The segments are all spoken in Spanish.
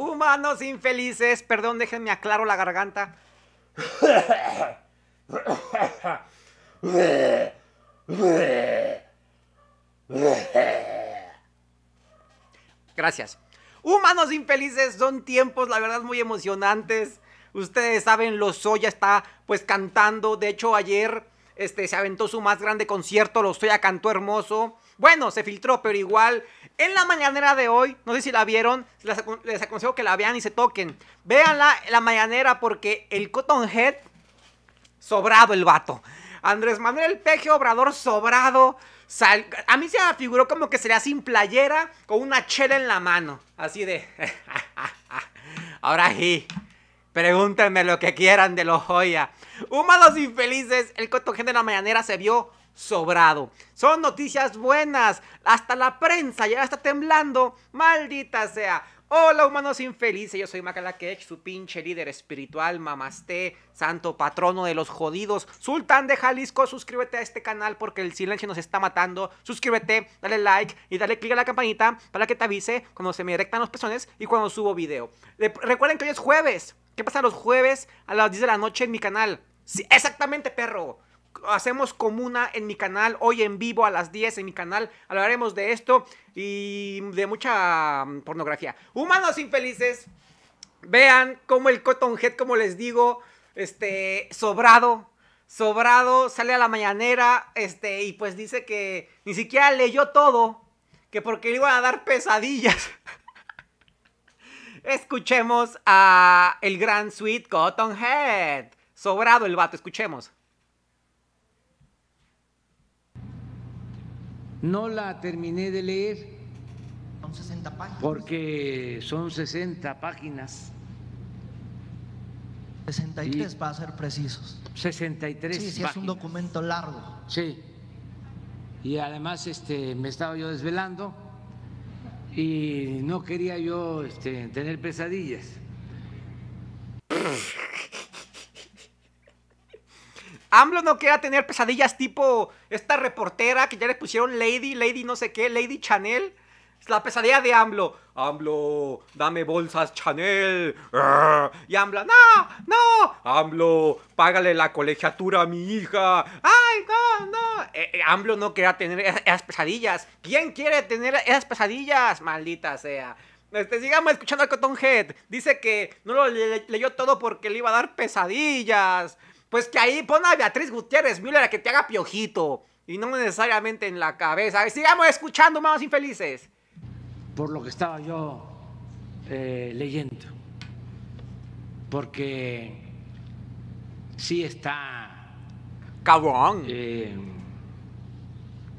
Humanos infelices, perdón, déjenme aclaro la garganta. Gracias. Humanos infelices, son tiempos, la verdad, muy emocionantes. Ustedes saben, Ya está pues cantando. De hecho, ayer este, se aventó su más grande concierto, Lozoya cantó hermoso. Bueno, se filtró, pero igual. En la mañanera de hoy, no sé si la vieron, les, aconsejo que la vean y se toquen. Véanla la mañanera porque el Head sobrado el vato. Andrés Manuel Peje Obrador sobrado. a mí se me figuró como que sería sin playera, con una chela en la mano. Así de. Ahora sí. Pregúntenme lo que quieran de los joya. Humanos infelices, el Head de la mañanera se vio sobrado. Son noticias buenas. Hasta la prensa ya está temblando. Maldita sea. Hola humanos infelices, yo soy Macala su pinche líder espiritual, mamasté, santo patrono de los jodidos, sultán de Jalisco, suscríbete a este canal porque el silencio nos está matando, suscríbete, dale like y dale click a la campanita para que te avise cuando se me erectan los pezones y cuando subo video. recuerden que hoy es jueves, ¿qué pasa los jueves a las 10 de la noche en mi canal? Sí, exactamente perro hacemos comuna en mi canal hoy en vivo a las 10 en mi canal. Hablaremos de esto y de mucha mm, pornografía. Humanos infelices, vean cómo el Cotton Head, como les digo, este, sobrado. Sobrado sale a la mañanera este, y pues dice que ni siquiera leyó todo, que porque le iban a dar pesadillas. Escuchemos a el gran Sweet Cotton Head. Sobrado el vato, escuchemos. No la terminé de leer. Son 60 páginas. Porque son 60 páginas. 63 para ser precisos. 63. Sí, sí, es un documento largo. Sí. Y además este, me estaba yo desvelando y no quería yo este, tener pesadillas. AMLO no QUIERA tener pesadillas tipo esta reportera que ya le pusieron Lady, Lady no sé qué, Lady Chanel. Es La pesadilla de AMLO. AMLO, dame bolsas Chanel. Ah. Y AMLO, no, no. AMLO, págale la colegiatura a mi hija. Ay, no, no. Eh, eh, AMLO no quería tener e-, esas pesadillas. ¿Quién quiere tener esas pesadillas? Maldita sea. Este, sigamos escuchando a Cotton Head. Dice que no lo leyó todo porque le iba a dar pesadillas. Pues que ahí pon a Beatriz Gutiérrez Müller a que te haga piojito. Y no necesariamente en la cabeza. Sigamos escuchando, más infelices. Por lo que estaba yo eh, leyendo. Porque sí está. Cabrón. Eh,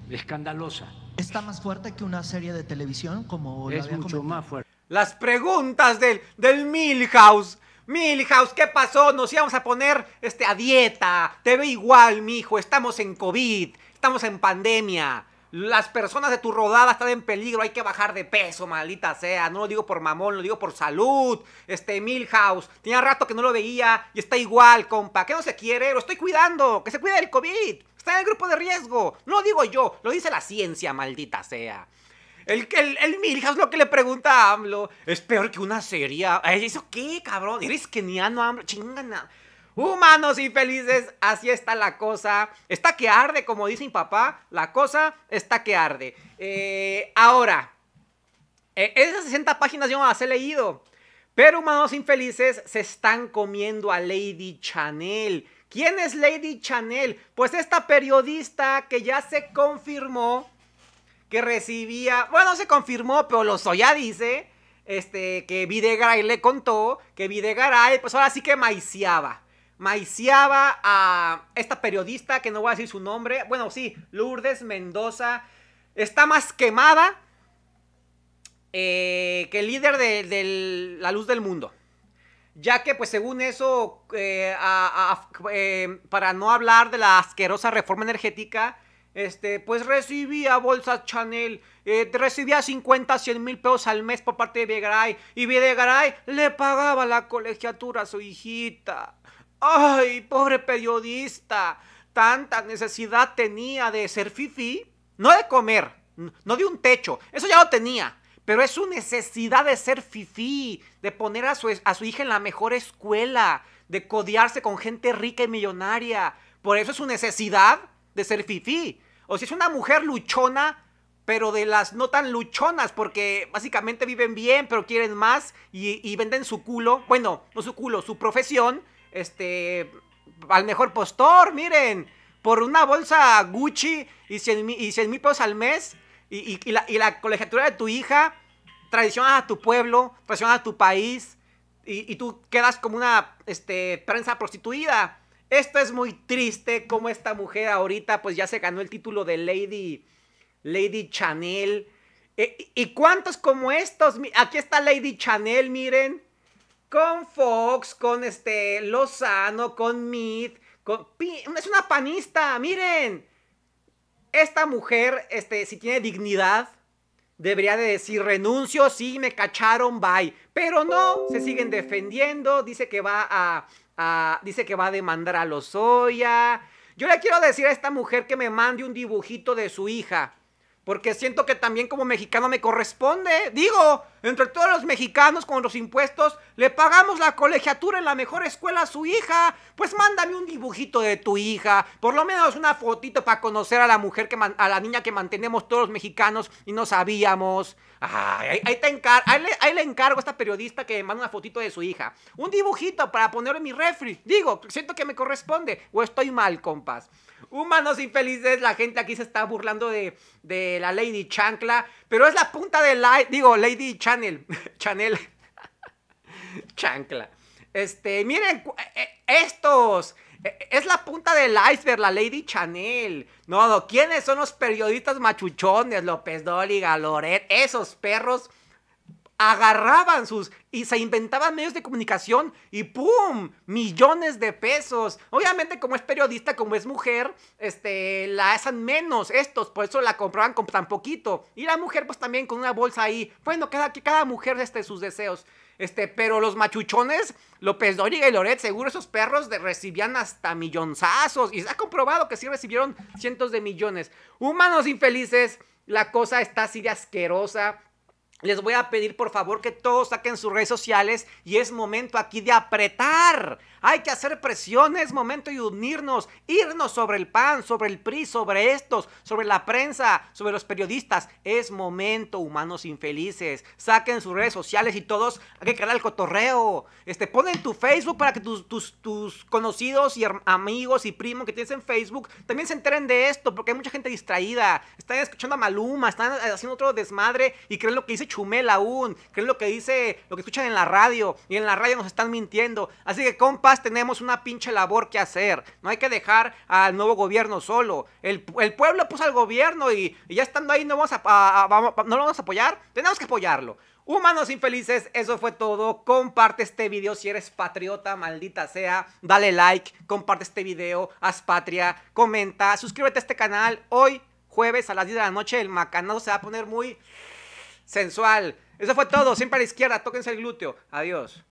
escandalosa. ¿Está más fuerte que una serie de televisión como Es mucho más fuerte. Las preguntas del, del Milhouse. Milhouse, ¿qué pasó? Nos íbamos a poner este, a dieta. Te ve igual, mijo. Estamos en COVID. Estamos en pandemia. Las personas de tu rodada están en peligro. Hay que bajar de peso, maldita sea. No lo digo por mamón, lo digo por salud. Este, Milhouse. Tenía rato que no lo veía y está igual, compa. ¿Qué no se quiere? Lo estoy cuidando. Que se cuide del COVID. Está en el grupo de riesgo. No lo digo yo, lo dice la ciencia, maldita sea. El, el, el Milhouse lo que le pregunta a AMLO es peor que una serie. ¿Eso qué, cabrón? Eres keniano, AMLO. nada! Humanos infelices, así está la cosa. Está que arde, como dice mi papá. La cosa está que arde. Eh, ahora, eh, esas 60 páginas yo no las he leído. Pero humanos infelices se están comiendo a Lady Chanel. ¿Quién es Lady Chanel? Pues esta periodista que ya se confirmó que recibía, bueno, se confirmó, pero lo soy, ya dice, este, que Videgaray le contó que Videgaray, pues ahora sí que maiciaba. Maiciaba a esta periodista, que no voy a decir su nombre, bueno, sí, Lourdes Mendoza, está más quemada eh, que el líder de, la luz del mundo. Ya que, pues, según eso, eh, eh, para no hablar de la asquerosa reforma energética, este, pues recibía bolsas Chanel, eh, recibía 50, 100 mil pesos al mes por parte de Videgaray. Y Videgaray le pagaba la colegiatura a su hijita. ¡Ay, pobre periodista! Tanta necesidad tenía de ser fifi. No de comer, no de un techo. Eso ya lo tenía. Pero es su necesidad de ser fifi, de poner a su, a su hija en la mejor escuela, de codearse con gente rica y millonaria. Por eso es su necesidad de ser fifi O si es una mujer luchona, pero de las no tan luchonas, porque básicamente viven bien, pero quieren más y, venden su culo, bueno, no su culo, su profesión, este, al mejor postor, miren, por una bolsa Gucci y 100 mil pesos al mes y, la, colegiatura de tu hija, traicionas a tu pueblo, traicionas a tu país y, y tú quedas como una este, prensa prostituida. Esto es muy triste como esta mujer ahorita pues ya se ganó el título de Lady, Lady Chanel. E, ¿Y, cuántos como estos? Aquí está Lady Chanel, miren. Con Fox, con este Lozano, con Mead, con... Es una panista, miren. Esta mujer, este, si tiene dignidad, debería de decir renuncio, sí, me cacharon, bye. Pero no, se siguen defendiendo, dice que va a dice que va a demandar a Lozoya. Yo le quiero decir a esta mujer que me mande un dibujito de su hija. Porque siento que también como mexicano me corresponde. Digo, entre todos los mexicanos con los impuestos, le pagamos la colegiatura en la mejor escuela a su hija. Pues mándame un dibujito de tu hija. Por lo menos una fotito para conocer a la mujer, que a la niña que mantenemos todos los mexicanos y no sabíamos. Ay, ahí, te ahí, le, encargo a esta periodista que manda una fotito de su hija. Un dibujito para poner en mi refri. Digo, siento que me corresponde. O estoy mal, compas. Humanos infelices, la gente aquí se está burlando de, la Lady Chancla, pero es la punta del la, digo, Lady Chanel, Chanel, Chancla. Este, miren, eh, eh, estos, eh, es la punta del iceberg, la Lady Chanel. No, no, ¿quiénes son los periodistas machuchones? López Dóliga, Loret, esos perros agarraban sus y se inventaban medios de comunicación y ¡pum! Millones de pesos. Obviamente, como es periodista, como es mujer, este, la hacen menos estos, por eso la compraban con tan poquito. Y la mujer, pues también con una bolsa ahí. Bueno, cada, cada mujer, este, sus deseos. Este, pero los machuchones, López Dóriga y Loret, seguro esos perros recibían hasta millonzazos. Y se ha comprobado que sí recibieron cientos de millones. Humanos infelices, la cosa está así de asquerosa les voy a pedir por favor que todos saquen sus redes sociales y es momento aquí de apretar. Hay que hacer presión, es momento de unirnos, irnos sobre el PAN, sobre el PRI, sobre estos, sobre la prensa, sobre los periodistas. Es momento, humanos infelices. Saquen sus redes sociales y todos hay que crear el cotorreo. Este, ponen tu Facebook para que tus, tus conocidos y amigos y primos que tienes en Facebook también se enteren de esto, porque hay mucha gente distraída. Están escuchando a Maluma, están eh, haciendo otro desmadre y creen lo que dice Chumel aún, es lo que dice, lo que escuchan en la radio, y en la radio nos están mintiendo. Así que compas, tenemos una pinche labor que hacer. No hay que dejar al nuevo gobierno solo. El, pueblo puso al gobierno y, ya estando ahí no, vamos a, no lo vamos a apoyar. Tenemos que apoyarlo. Humanos infelices, eso fue todo. Comparte este video si eres patriota, maldita sea. Dale like, comparte este video, haz patria, comenta, suscríbete a este canal. Hoy, jueves a las 10 de la noche, el macanado se va a poner muy sensual. Eso fue todo. Siempre a la izquierda. Tóquense el glúteo. Adiós.